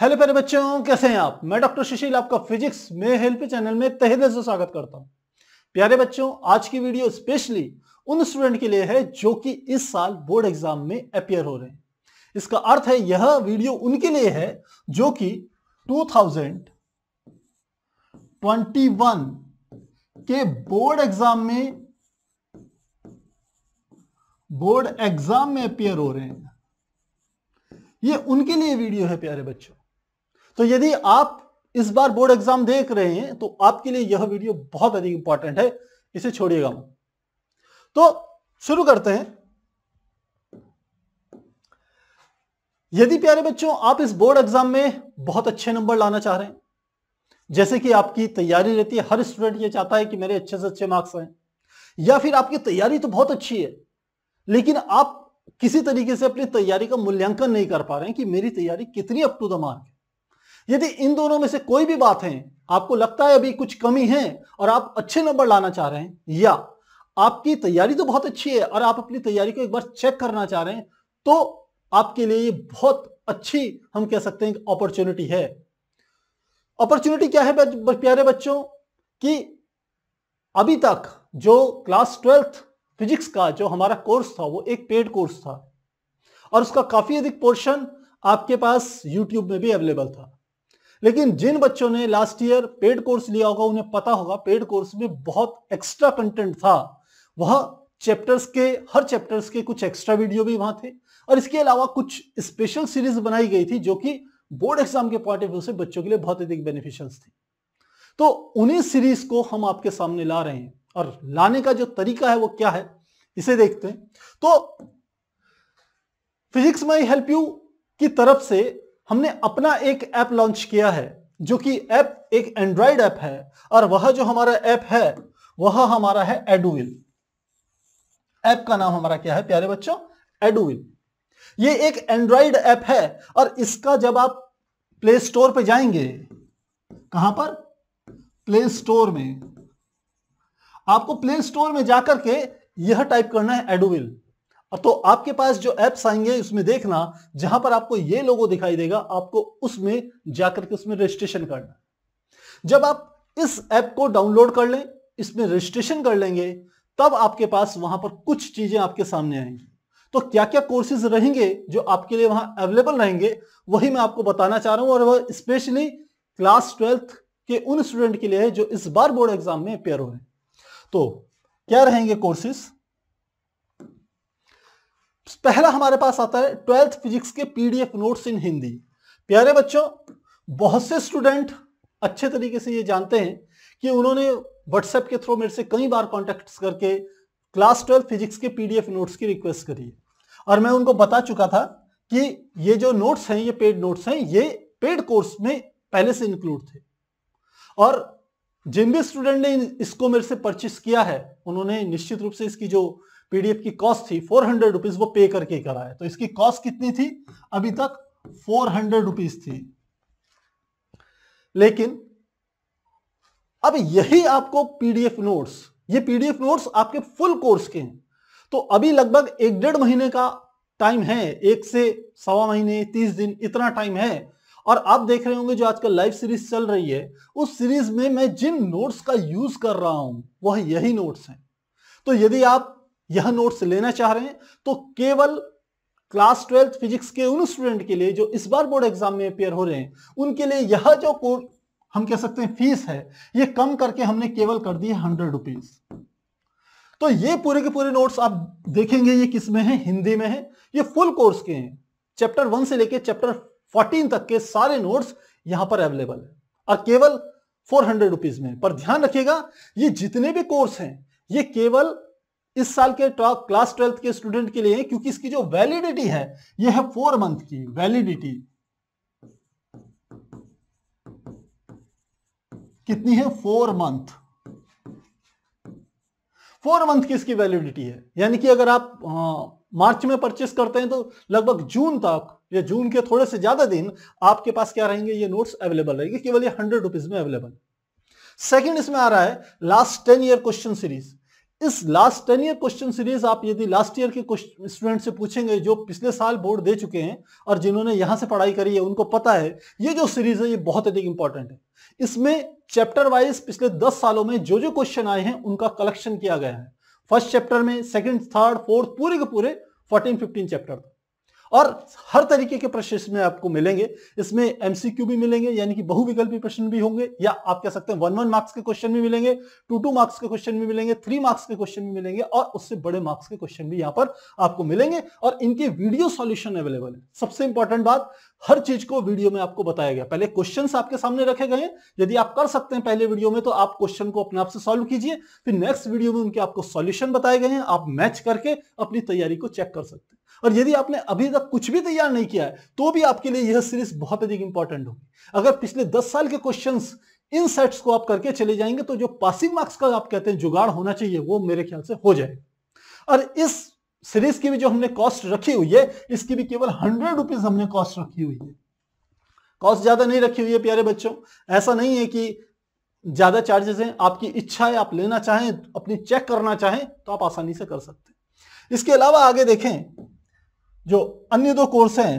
hello प्यारे बच्चों कैसे हैं आप मैं डॉक्टर सुशील आपका फिजिक्स में हेल्प चैनल में तहे दिल से स्वागत करता हूं प्यारे बच्चों आज की वीडियो स्पेशली उन स्टूडेंट के लिए है जो कि इस साल बोर्ड एग्जाम में अपियर हो रहे हैं इसका अर्थ है यह वीडियो उनके लिए है जो कि वन के बोर्ड एग्जाम में बोर्ड एग्जाम में अपियर हो रहे हैं ये उनके लिए वीडियो है प्यारे बच्चों तो यदि आप इस बार बोर्ड एग्जाम देख रहे हैं तो आपके लिए यह वीडियो बहुत अधिक इंपॉर्टेंट है इसे छोड़िएगा तो शुरू करते हैं यदि प्यारे बच्चों आप इस बोर्ड एग्जाम में बहुत अच्छे नंबर लाना चाह रहे हैं जैसे कि आपकी तैयारी रहती है हर स्टूडेंट ये चाहता है कि मेरे अच्छे से अच्छे मार्क्स आए या फिर आपकी तैयारी तो बहुत अच्छी है लेकिन आप किसी तरीके से अपनी तैयारी का मूल्यांकन नहीं कर पा रहे हैं कि मेरी तैयारी कितनी अप टू द मार्क है यदि इन दोनों में से कोई भी बात है आपको लगता है अभी कुछ कमी है और आप अच्छे नंबर लाना चाह रहे हैं या आपकी तैयारी तो बहुत अच्छी है और आप अपनी तैयारी को एक बार चेक करना चाह रहे हैं तो आपके लिए ये बहुत अच्छी हम कह सकते हैं अपॉर्चुनिटी है अपॉर्चुनिटी क्या है प्यारे बच्चों कि अभी तक जो क्लास ट्वेल्थ फिजिक्स का जो हमारा कोर्स था वो एक पेड कोर्स था और उसका काफी अधिक पोर्शन आपके पास यूट्यूब में भी अवेलेबल था लेकिन जिन बच्चों ने लास्ट ईयर पेड कोर्स लिया होगा उन्हें पता होगा पेड कोर्स में बहुत एक्स्ट्रा कंटेंट था वह चैप्टर्स के हर चैप्टर्स के कुछ एक्स्ट्रा वीडियो भी वहां थे और इसके अलावा कुछ स्पेशल सीरीज बनाई गई थी जो कि बोर्ड एग्जाम के पॉइंट ऑफ व्यू से बच्चों के लिए बहुत अधिक बेनिफिशियल थी तो उन्हीं सीरीज को हम आपके सामने ला रहे हैं और लाने का जो तरीका है वो क्या है इसे देखते हैं तो फिजिक्स माई हेल्प यू की तरफ से हमने अपना एक ऐप लॉन्च किया है जो कि ऐप एक एंड्रॉयड ऐप है और वह जो हमारा ऐप है वह हमारा है एडुविल ऐप का नाम हमारा क्या है प्यारे बच्चों एडुविल ये एक एंड्रॉयड ऐप है और इसका जब आप प्ले स्टोर पर जाएंगे कहां पर प्ले स्टोर में आपको प्ले स्टोर में जाकर के यह टाइप करना है एडुविल तो आपके पास जो एप्स आएंगे उसमें देखना जहां पर आपको ये लोगो दिखाई देगा आपको उसमें जाकर के उसमें रजिस्ट्रेशन करना जब आप इस ऐप को डाउनलोड कर लें इसमें रजिस्ट्रेशन कर लेंगे तब आपके पास वहां पर कुछ चीजें आपके सामने आएंगी तो क्या क्या कोर्सेज रहेंगे जो आपके लिए वहां अवेलेबल रहेंगे वही मैं आपको बताना चाह रहा हूं और वह स्पेशली क्लास ट्वेल्थ के उन स्टूडेंट के लिए है जो इस बार बोर्ड एग्जाम में अपेयर हो रहे हैं तो क्या रहेंगे कोर्सेज पहला हमारे पास आता है ट्वेल्थ फिजिक्स के पीडीएफ नोट्स इन हिंदी प्यारे बच्चों बहुत से स्टूडेंट अच्छे तरीके से ये जानते हैं कि उन्होंने व्हाट्सएप के थ्रू मेरे से कई बार कॉन्टेक्ट करके क्लास ट्वेल्थ फिजिक्स के पीडीएफ नोट्स की रिक्वेस्ट करी और मैं उनको बता चुका था कि ये जो नोट्स हैं ये पेड नोट्स हैं ये पेड कोर्स में पहले से इंक्लूड थे और जिन भी स्टूडेंट ने इसको मेरे से परचेस किया है उन्होंने निश्चित रूप से इसकी जो पीडीएफ की कॉस्ट थी फोर हंड्रेड रुपीज वो पे करके कराए तो इसकी कॉस्ट कितनी थी अभी तक फोर हंड्रेड रुपीज थी लेकिन अब यही आपको पीडीएफ नोट्स ये पीडीएफ नोट्स आपके फुल कोर्स के हैं तो अभी लगभग एक डेढ़ महीने का टाइम है एक से सवा महीने तीस दिन इतना टाइम है और आप देख रहे होंगे जो आजकल लाइव सीरीज चल रही है उस सीरीज में मैं जिन नोट्स का यूज कर रहा हूं वह यही नोट्स हैं तो यदि आप यह नोट्स लेना चाह रहे हैं तो केवल क्लास ट्वेल्थ फिजिक्स के उन स्टूडेंट के लिए जो इस बार बोर्ड एग्जाम में अपेयर हो रहे हैं उनके लिए यह जो हम कह सकते हैं फीस है यह कम करके हमने केवल कर दी है हंड्रेड रुपीज तो ये पूरे के पूरे नोट्स आप देखेंगे ये किस में है हिंदी में है ये फुल कोर्स के हैं चैप्टर वन से लेकर चैप्टर फोर्टीन तक के सारे नोट्स यहां पर अवेलेबल है और केवल फोर हंड्रेड रुपीज में पर ध्यान रखिएगा ये जितने भी कोर्स हैं ये केवल इस साल के क्लास ट्वेल्थ के स्टूडेंट के लिए क्योंकि इसकी जो वैलिडिटी है यह है फोर मंथ की वैलिडिटी कितनी है फोर मंथ फोर मंथ की इसकी वैलिडिटी है यानी कि अगर आप आ, मार्च में परचेस करते हैं तो लगभग जून तक या जून के थोड़े से ज्यादा दिन आपके पास क्या रहेंगे ये नोट्स अवेलेबल रहेंगे केवल ये हंड्रेड रुपीज में अवेलेबल सेकंड इसमें आ रहा है last ten year question series इस last ten year question series आप यदि लास्ट ईयर के स्टूडेंट से पूछेंगे जो पिछले साल बोर्ड दे चुके हैं और जिन्होंने यहां से पढ़ाई करी है उनको पता है ये जो सीरीज है ये बहुत अधिक इंपॉर्टेंट है इसमें चैप्टर वाइज पिछले दस सालों में जो जो क्वेश्चन आए हैं उनका कलेक्शन किया गया है फर्स्ट चैप्टर में सेकेंड थर्ड फोर्थ पूरे के पूरे फोर्टीन फिफ्टीन चैप्टर और हर तरीके के प्रश्न इसमें आपको मिलेंगे इसमें एमसीक्यू भी मिलेंगे यानी कि बहुविकल्पी प्रश्न भी होंगे या आप कह सकते हैं वन वन मार्क्स के क्वेश्चन भी मिलेंगे टू टू मार्क्स के क्वेश्चन भी मिलेंगे थ्री मार्क्स के क्वेश्चन भी मिलेंगे और उससे बड़े मार्क्स के क्वेश्चन भी यहां पर आपको मिलेंगे और इनके वीडियो सॉल्यूशन अवेलेबल है सबसे इंपॉर्टेंट बात हर चीज को वीडियो में आपको बताया गया पहले क्वेश्चन आपके सामने रखे गए यदि आप कर सकते हैं पहले वीडियो में तो आप क्वेश्चन को अपने आप से सॉल्व कीजिए फिर नेक्स्ट वीडियो में उनके आपको सॉल्यूशन बताए गए हैं आप मैच करके अपनी तैयारी को चेक कर सकते हैं और यदि आपने अभी तक कुछ भी तैयार नहीं किया है तो भी आपके लिए यह सीरीज बहुत अधिक इंपॉर्टेंट होगी अगर पिछले दस साल के क्वेश्चन इन सेट्स को आप करके चले जाएंगे तो जो पासिंग मार्क्स का आप कहते हैं जुगाड़ होना चाहिए वो मेरे ख्याल से हो जाएगा और इस सीरीज की भी जो हमने कॉस्ट रखी हुई है इसकी भी केवल हंड्रेड रुपीज हमने कॉस्ट रखी हुई है कॉस्ट ज्यादा नहीं रखी हुई है प्यारे बच्चों ऐसा नहीं है कि ज्यादा चार्जेस हैं आपकी इच्छा है आप लेना चाहें अपनी चेक करना चाहें तो आप आसानी से कर सकते हैं इसके अलावा आगे देखें जो अन्य दो कोर्स हैं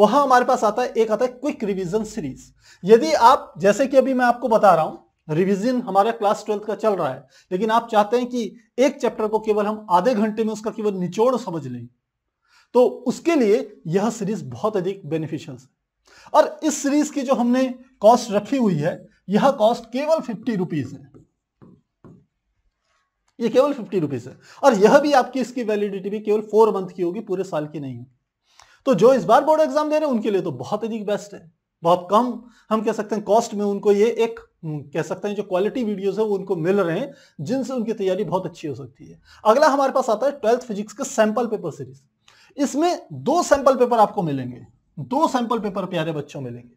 वहां हमारे पास आता है एक आता है क्विक रिवीजन सीरीज यदि आप जैसे कि अभी मैं आपको बता रहा हूँ रिवीजन हमारा क्लास ट्वेल्थ का चल रहा है लेकिन आप चाहते हैं कि एक चैप्टर को केवल हम आधे घंटे में उसका केवल निचोड़ समझ लें तो उसके लिए यह सीरीज बहुत अधिक बेनिफिशियल है और इस सीरीज की जो हमने कॉस्ट रखी हुई है यह कॉस्ट केवल फिफ्टी रुपीज है ये केवल फिफ्टी रुपीज़ है और यह भी आपकी इसकी वैलिडिटी भी केवल फोर मंथ की होगी पूरे साल की नहीं होगी तो जो इस बार बोर्ड एग्जाम दे रहे हैं उनके लिए तो बहुत अधिक बेस्ट है बहुत कम हम कह सकते हैं कॉस्ट में उनको ये एक कह सकते हैं जो क्वालिटी वीडियोस है वो उनको मिल रहे हैं जिनसे उनकी तैयारी बहुत अच्छी हो सकती है अगला हमारे पास आता है ट्वेल्थ फिजिक्स का सैंपल पेपर सीरीज इसमें दो सैंपल पेपर आपको मिलेंगे दो सैंपल पेपर प्यारे बच्चों मिलेंगे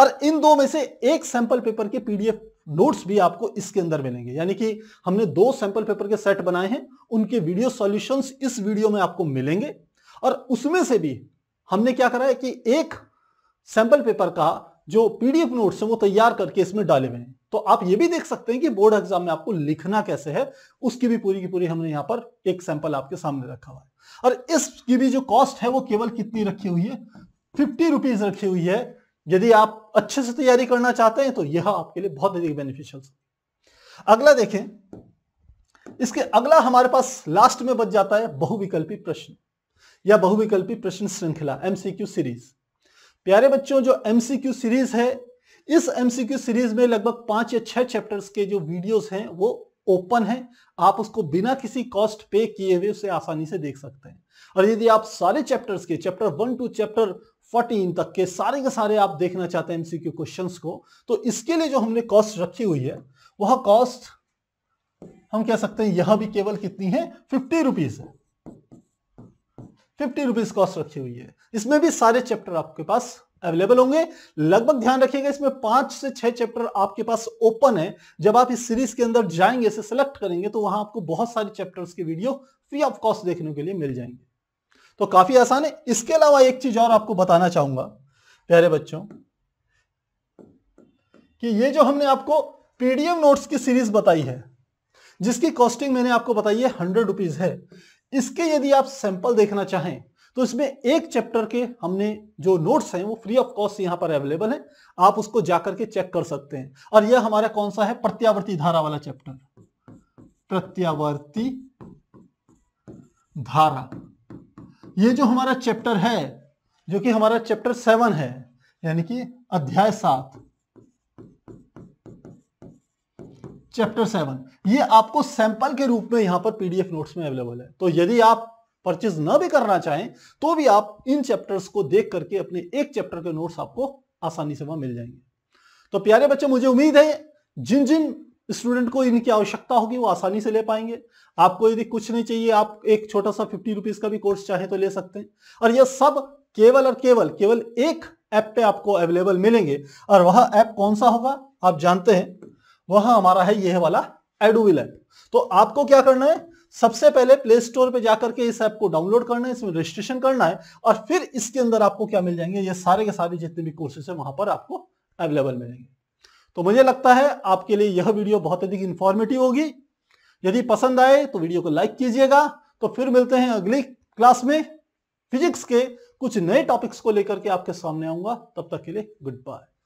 और इन दो में से एक सैंपल पेपर के पीडीएफ नोट्स भी आपको इसके अंदर मिलेंगे यानी कि हमने दो सैंपल पेपर के सेट बनाए हैं उनके वीडियो सॉल्यूशंस इस वीडियो में आपको मिलेंगे और उसमें से भी हमने क्या करा है कि एक सैंपल पेपर का जो पीडीएफ नोट्स है वो तैयार करके इसमें डाले हुए हैं तो आप ये भी देख सकते हैं कि बोर्ड एग्जाम में आपको लिखना कैसे है उसकी भी पूरी की पूरी हमने यहां पर एक सैंपल आपके सामने रखा हुआ है और इसकी भी जो कॉस्ट है वो केवल कितनी रखी हुई है फिफ्टी रुपीज रखी हुई है यदि आप अच्छे से तैयारी करना चाहते हैं तो यह आपके लिए बहुत अधिक बेनिफिशियल अगला देखें इसके अगला हमारे पास लास्ट में बच जाता है बहुविकल्पी प्रश्न या बहुविकल्पी प्रश्न श्रृंखला एमसीक्यू सीरीज प्यारे बच्चों जो एमसीक्यू सीरीज है इस एमसीक्यू सीरीज में लगभग पांच या छह चैप्टर्स के जो वीडियोस हैं वो ओपन है आप उसको बिना किसी कॉस्ट पे किए हुए उसे आसानी से देख सकते हैं और यदि आप सारे चैप्टर्स के chapter one two chapter fourteen तक के सारे के सारे आप देखना चाहते हैं एमसीक्यू क्वेश्चंस को तो इसके लिए जो हमने कॉस्ट रखी हुई है वह कॉस्ट हम कह सकते हैं यह भी केवल कितनी है फिफ्टी रुपीज है फिफ्टी रुपीज कॉस्ट रखी हुई है इसमें भी सारे चैप्टर आपके पास अवेलेबल होंगे लगभग ध्यान रखिएगा इसमें पांच से छह चैप्टर आपके पास ओपन है जब आप इस सीरीज के अंदर जाएंगे इसे सेलेक्ट करेंगे तो वहां आपको बहुत सारे चैप्टर्स के वीडियो फ्री ऑफ कॉस्ट देखने के लिए मिल जाएंगे तो काफी आसान है इसके अलावा एक चीज और आपको बताना चाहूंगा प्यारे बच्चों कि ये जो हमने आपको पीडीएम नोट्स की सीरीज बताई है जिसकी कॉस्टिंग मैंने आपको बताई है हंड्रेड रुपीज है इसके यदि आप सैंपल देखना चाहें तो इसमें एक चैप्टर के हमने जो नोट्स हैं वो फ्री ऑफ कॉस्ट यहां पर अवेलेबल है आप उसको जाकर के चेक कर सकते हैं और यह हमारा कौन सा है प्रत्यावर्ती धारा वाला चैप्टर प्रत्यावर्ती धारा ये जो हमारा चैप्टर है जो कि हमारा चैप्टर सेवन है यानी कि अध्याय सात चैप्टर सेवन ये आपको सैंपल के रूप में यहां पर पीडीएफ नोट्स में अवेलेबल है तो यदि आप परचेज ना भी करना चाहें तो भी आप इन चैप्टर्स को देख करके अपने एक चैप्टर के नोट्स आपको आसानी से वहां मिल जाएंगे तो प्यारे बच्चे मुझे उम्मीद है जिन जिन स्टूडेंट को इनकी आवश्यकता होगी वो आसानी से ले पाएंगे आपको यदि कुछ नहीं चाहिए आप एक छोटा सा फिफ्टी रुपीज का भी कोर्स चाहे तो ले सकते हैं और यह सब केवल और केवल केवल एक ऐप पे आपको अवेलेबल मिलेंगे और वह ऐप कौन सा होगा आप जानते हैं वह हमारा है यह वाला एडोविल ऐप तो आपको क्या करना है सबसे पहले प्ले स्टोर पे जाकर के इस ऐप को डाउनलोड करना है इसमें रजिस्ट्रेशन करना है और फिर इसके अंदर आपको क्या मिल जाएंगे ये सारे के सारे जितने भी कोर्सेस है वहां पर आपको अवेलेबल मिलेंगे तो मुझे लगता है आपके लिए यह वीडियो बहुत अधिक इंफॉर्मेटिव होगी यदि पसंद आए तो वीडियो को लाइक कीजिएगा तो फिर मिलते हैं अगली क्लास में फिजिक्स के कुछ नए टॉपिक्स को लेकर के आपके सामने आऊंगा तब तक के लिए गुड बाय